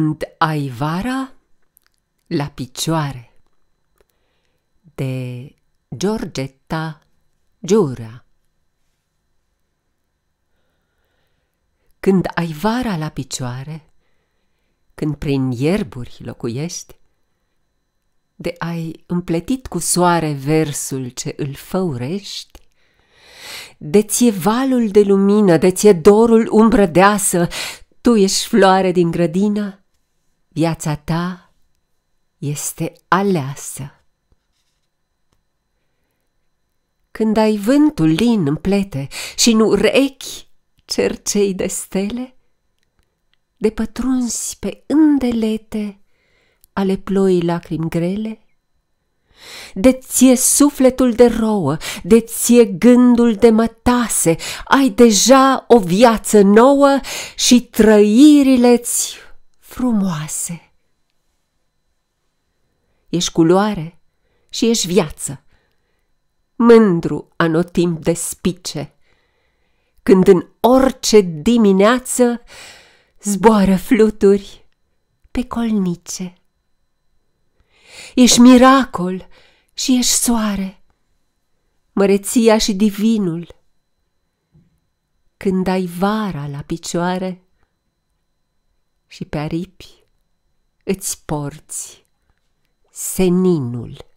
Când ai vara la picioare de Georgetta Giura Când ai vara la picioare, când prin ierburi locuiești, de ai împletit cu soare versul ce îl făurești, de ție valul de lumină, de ție dorul umbră deasă, tu ești floare din grădină, Viața ta este aleasă. Când ai vântul lin în plete și nu rechi cercei de stele, de pătrunzi pe îndelete ale ploii lacrimi grele, de ție sufletul de rouă, de ție gândul de mătase, ai deja o viață nouă și trăirile-ți frumoase. Ești culoare și ești viață, mândru anotimp de spice, când în orice dimineață zboară fluturi pe colnice. Ești miracol și ești soare, măreția și divinul. Când ai vara la picioare, și pe aripi îți porți seninul.